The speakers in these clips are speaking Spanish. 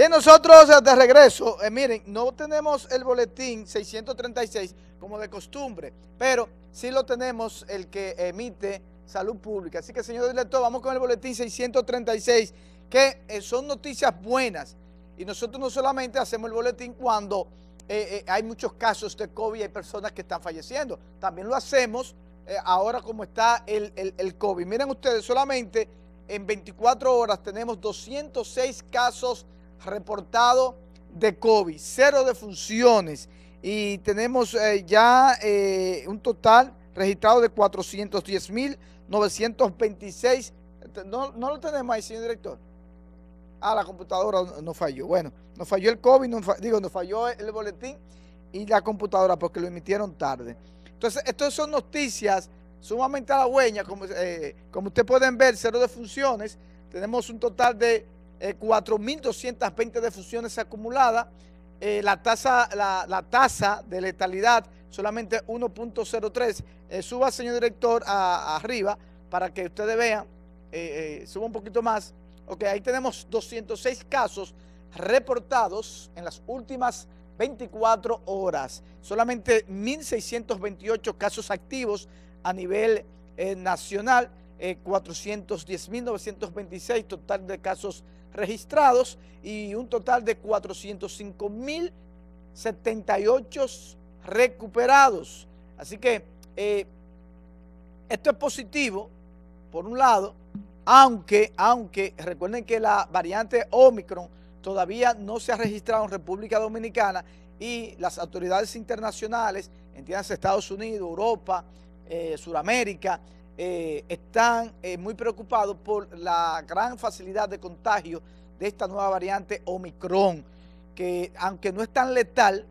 Bien, nosotros eh, de regreso, eh, miren, no tenemos el boletín 636 como de costumbre, pero sí lo tenemos el que emite Salud Pública. Así que, señor director, vamos con el boletín 636, que eh, son noticias buenas. Y nosotros no solamente hacemos el boletín cuando hay muchos casos de COVID y hay personas que están falleciendo, también lo hacemos ahora como está el, el, COVID. Miren ustedes, solamente en 24 horas tenemos 206 casos de reportado de COVID, cero de funciones y tenemos eh, ya eh, un total registrado de 410.926. No, no lo tenemos ahí, señor director. Ah, la computadora no falló. Bueno, nos falló el COVID, digo, nos falló el boletín y la computadora porque lo emitieron tarde. Entonces, estas son noticias sumamente halagüeñas. Como, eh, como ustedes pueden ver, cero de funciones. Tenemos un total de 4.220 eh, defusiones acumuladas, eh, la, tasa, la, tasa de letalidad solamente 1.03. Eh, suba, señor director, arriba para que ustedes vean, suba un poquito más. Ok, ahí tenemos 206 casos reportados en las últimas 24 horas. Solamente 1.628 casos activos a nivel nacional. 410.926 total de casos registrados y un total de 405.078 recuperados. Así que eh, esto es positivo, por un lado, aunque, aunque recuerden que la variante Omicron todavía no se ha registrado en República Dominicana y las autoridades internacionales, entiendan Estados Unidos, Europa, eh, Sudamérica, eh, están eh, muy preocupados por la gran facilidad de contagio de esta nueva variante Omicron, que aunque no es tan letal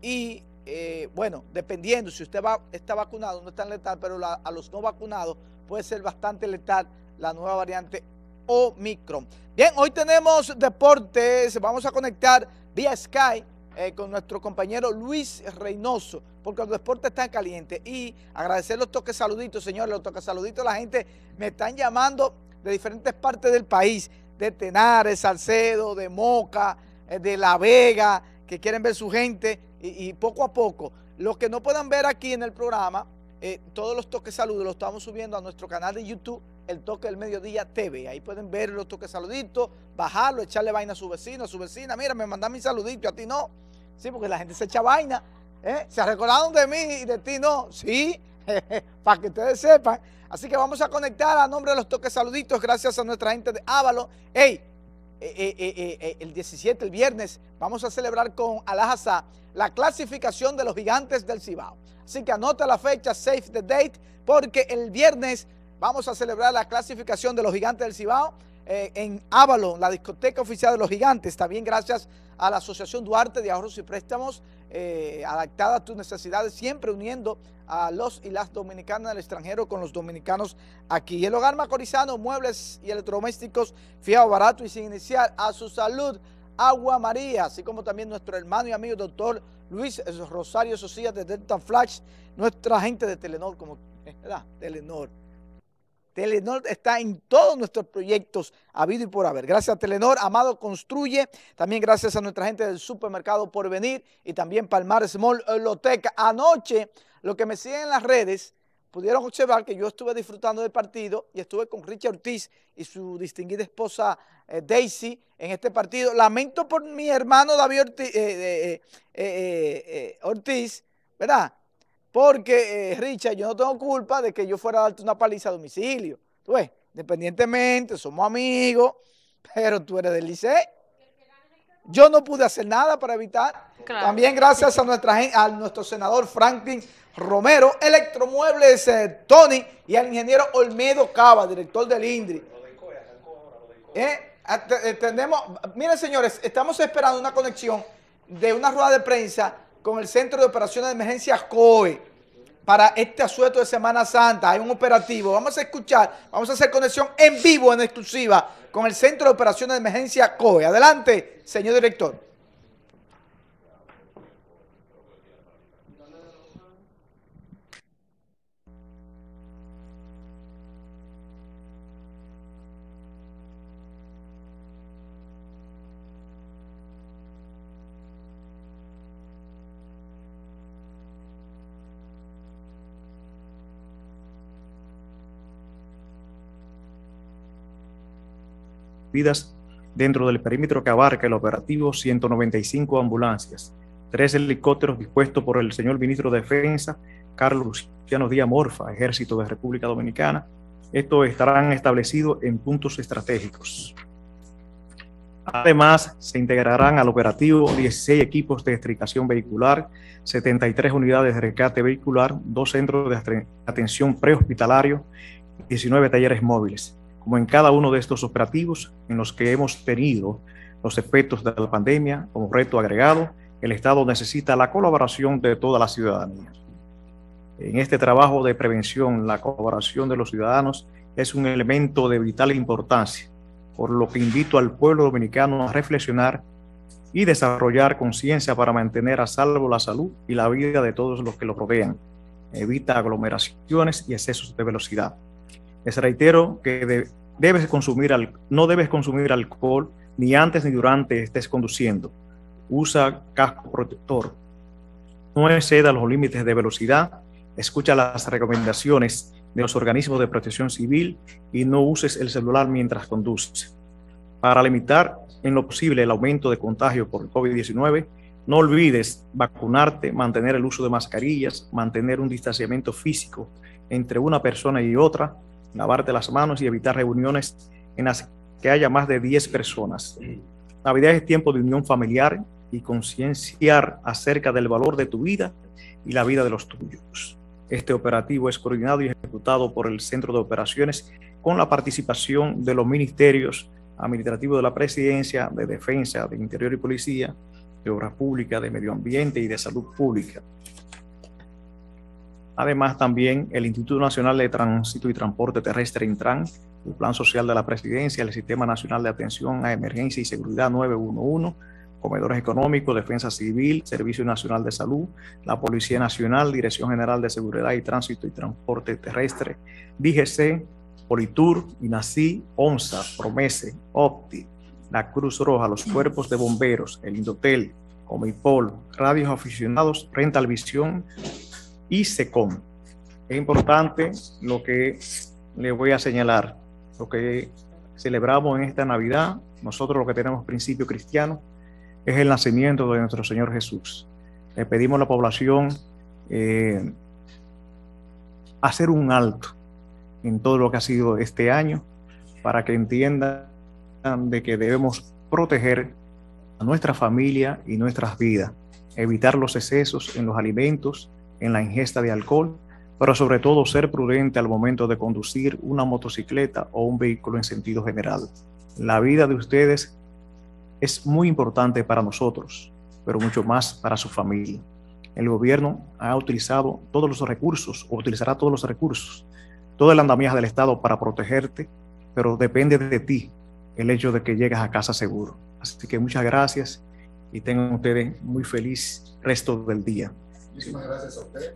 y eh, bueno, dependiendo si usted está vacunado, no es tan letal, pero a los no vacunados puede ser bastante letal la nueva variante Omicron. Bien, hoy tenemos deportes, vamos a conectar vía Skype. Eh, con nuestro compañero Luis Reynoso, porque los deportes están caliente Y agradecer los toques saluditos, señores, los toques saluditos. La gente me están llamando de diferentes partes del país, de Tenares, Salcedo, de Moca, eh, de La Vega, que quieren ver su gente y poco a poco. Los que no puedan ver aquí en el programa, eh, todos los toques saludos los estamos subiendo a nuestro canal de YouTube, El Toque del Mediodía TV. Ahí pueden ver los toques saluditos, bajarlo, echarle vaina a su vecino, a su vecina. Mira, me mandan mi saludito, a ti no. Sí, porque la gente se echa vaina. ¿eh? Se recordaron de mí y de ti no. Sí, para que ustedes sepan. Así que vamos a conectar a nombre de los toques saluditos, gracias a nuestra gente de Ávalo. ¡Ey! Eh, eh, eh, el 17, el viernes, vamos a celebrar con al la clasificación de los gigantes del Cibao. Así que anota la fecha, save the date, porque el viernes vamos a celebrar la clasificación de los gigantes del Cibao en Avalon, la discoteca oficial de los gigantes. También gracias a la Asociación Duarte de Ahorros y Préstamos eh, adaptada a tus necesidades, siempre uniendo a los y las dominicanas del extranjero con los dominicanos aquí. el hogar macorizano, muebles y electrodomésticos, fiado barato y sin iniciar, a su salud, agua María, así como también nuestro hermano y amigo doctor Luis Rosario Socias de Delta Flash, nuestra gente de Telenor, como ¿verdad? Telenor. Telenor está en todos nuestros proyectos habido y por haber. Gracias a Telenor, Amado Construye, también gracias a nuestra gente del supermercado por venir y también Palmar Small Loteca. Anoche, los que me siguen en las redes, pudieron observar que yo estuve disfrutando del partido y estuve con Richard Ortiz y su distinguida esposa eh, Daisy en este partido. Lamento por mi hermano David eh, eh, Ortiz ¿verdad? Porque, eh, Richard, yo no tengo culpa de que yo fuera a darte una paliza a domicilio. Tú ves, independientemente, somos amigos, pero tú eres del liceo. Yo no pude hacer nada para evitar. También gracias a, nuestra, a nuestro senador Franklin Romero, Electromuebles eh, Tony y al ingeniero Olmedo Cava, director del INDRI. Eh, tenemos, miren señores, estamos esperando una conexión de una rueda de prensa con el Centro de Operaciones de Emergencias COE para este asueto de Semana Santa. Hay un operativo. Vamos a escuchar, vamos a hacer conexión en vivo, en exclusiva, con el Centro de Operaciones de Emergencias COE. Adelante, señor director. vidas dentro del perímetro que abarca el operativo 195 ambulancias, tres helicópteros dispuestos por el señor ministro de Defensa, Carlos Luciano Díaz Morfa, Ejército de República Dominicana. Estos estarán establecidos en puntos estratégicos. Además, se integrarán al operativo 16 equipos de estricación vehicular, 73 unidades de rescate vehicular, dos centros de atención prehospitalario, 19 talleres móviles como en cada uno de estos operativos en los que hemos tenido los efectos de la pandemia como reto agregado, el Estado necesita la colaboración de toda la ciudadanía. En este trabajo de prevención, la colaboración de los ciudadanos es un elemento de vital importancia, por lo que invito al pueblo dominicano a reflexionar y desarrollar conciencia para mantener a salvo la salud y la vida de todos los que lo rodean. Evita aglomeraciones y excesos de velocidad. Les reitero que debes consumir al, no debes consumir alcohol ni antes ni durante estés conduciendo. Usa casco protector. No exceda los límites de velocidad. Escucha las recomendaciones de los organismos de protección civil y no uses el celular mientras conduces. Para limitar en lo posible el aumento de contagio por COVID-19, no olvides vacunarte, mantener el uso de mascarillas, mantener un distanciamiento físico entre una persona y otra, lavarte las manos y evitar reuniones en las que haya más de 10 personas. Navidad es tiempo de unión familiar y concienciar acerca del valor de tu vida y la vida de los tuyos. Este operativo es coordinado y ejecutado por el Centro de Operaciones con la participación de los ministerios administrativos de la Presidencia, de Defensa, de Interior y Policía, de Obras Públicas, de Medio Ambiente y de Salud Pública. Además, también el Instituto Nacional de Tránsito y Transporte Terrestre, Intran, el Plan Social de la Presidencia, el Sistema Nacional de Atención a Emergencia y Seguridad 911, Comedores Económicos, Defensa Civil, Servicio Nacional de Salud, la Policía Nacional, Dirección General de Seguridad y Tránsito y Transporte Terrestre, DGC, Politur, INACI, ONSA, Promese, OPTI, la Cruz Roja, los cuerpos de bomberos, el Indotel, Comipol, Radios Aficionados, Rentalvisión, y SECOM. Es importante lo que le voy a señalar, lo que celebramos en esta Navidad, nosotros lo que tenemos principio cristiano, es el nacimiento de nuestro Señor Jesús. Le pedimos a la población eh, hacer un alto en todo lo que ha sido este año para que entiendan de que debemos proteger a nuestra familia y nuestras vidas, evitar los excesos en los alimentos, en la ingesta de alcohol, pero sobre todo ser prudente al momento de conducir una motocicleta o un vehículo en sentido general. La vida de ustedes es muy importante para nosotros, pero mucho más para su familia. El gobierno ha utilizado todos los recursos o utilizará todos los recursos, toda la andamiaje del Estado para protegerte, pero depende de ti el hecho de que llegues a casa seguro. Así que muchas gracias y tengan ustedes muy feliz resto del día. Muchísimas gracias a usted.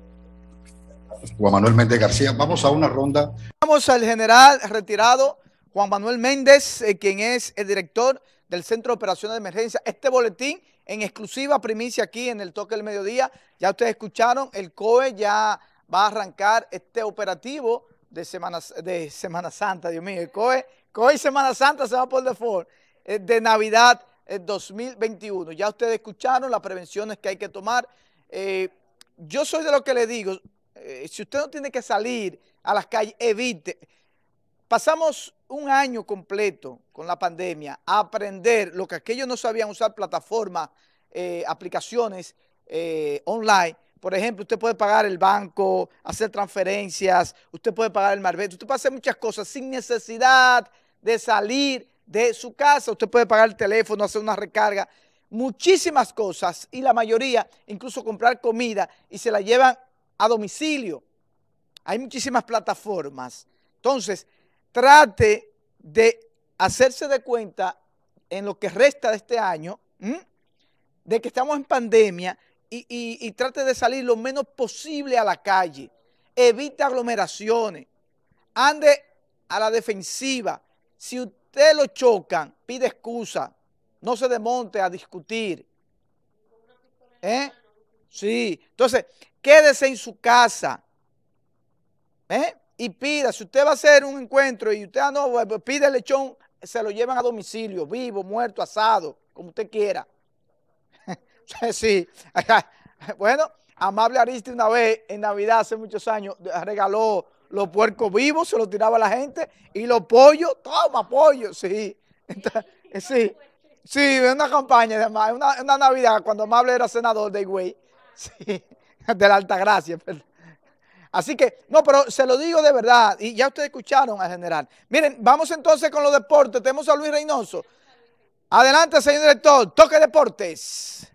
Juan Manuel Méndez García. Vamos a una ronda. Vamos al general retirado Juan Manuel Méndez, eh, quien es el director del Centro de Operaciones de Emergencia. Este boletín en exclusiva primicia aquí en el Toque del Mediodía. Ya ustedes escucharon, el COE ya va a arrancar este operativo de Semana, de Semana Santa, Dios mío. El COE, COE Semana Santa se va por default eh, de Navidad 2021. Eh, ya ustedes escucharon las prevenciones que hay que tomar yo soy de lo que le digo, eh, si usted no tiene que salir a las calles, evite. Pasamos un año completo con la pandemia a aprender lo que aquellos no sabían usar, plataformas, eh, aplicaciones eh, online. Por ejemplo, usted puede pagar el banco, hacer transferencias, usted puede pagar el marbete, usted puede hacer muchas cosas sin necesidad de salir de su casa. Usted puede pagar el teléfono, hacer una recarga muchísimas cosas y la mayoría incluso comprar comida y se la llevan a domicilio. Hay muchísimas plataformas. Entonces, trate de hacerse de cuenta en lo que resta de este año, de que estamos en pandemia y, trate de salir lo menos posible a la calle. Evita aglomeraciones. Ande a la defensiva. Si usted lo chocan, pide excusa no se desmonte a discutir. ¿Eh? Sí, entonces, quédese en su casa. ¿Eh? Y pida, si usted va a hacer un encuentro y usted, ah, no, pues, pues, pide el lechón, se lo llevan a domicilio, vivo, muerto, asado, como usted quiera. sí, bueno, Amable Ariste una vez, en Navidad, hace muchos años, regaló los puercos vivos, se los tiraba a la gente, y los pollos, toma pollo, sí. sí. Sí, una campaña de una, una, Navidad cuando Amable era senador de Higüey, sí, de la Alta Gracia. Así que, no, pero se lo digo de verdad, y ya ustedes escucharon al general. Miren, vamos entonces con los deportes, tenemos a Luis Reynoso. Adelante, señor director, toque deportes.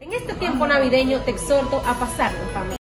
En este tiempo navideño te exhorto a pasar familia.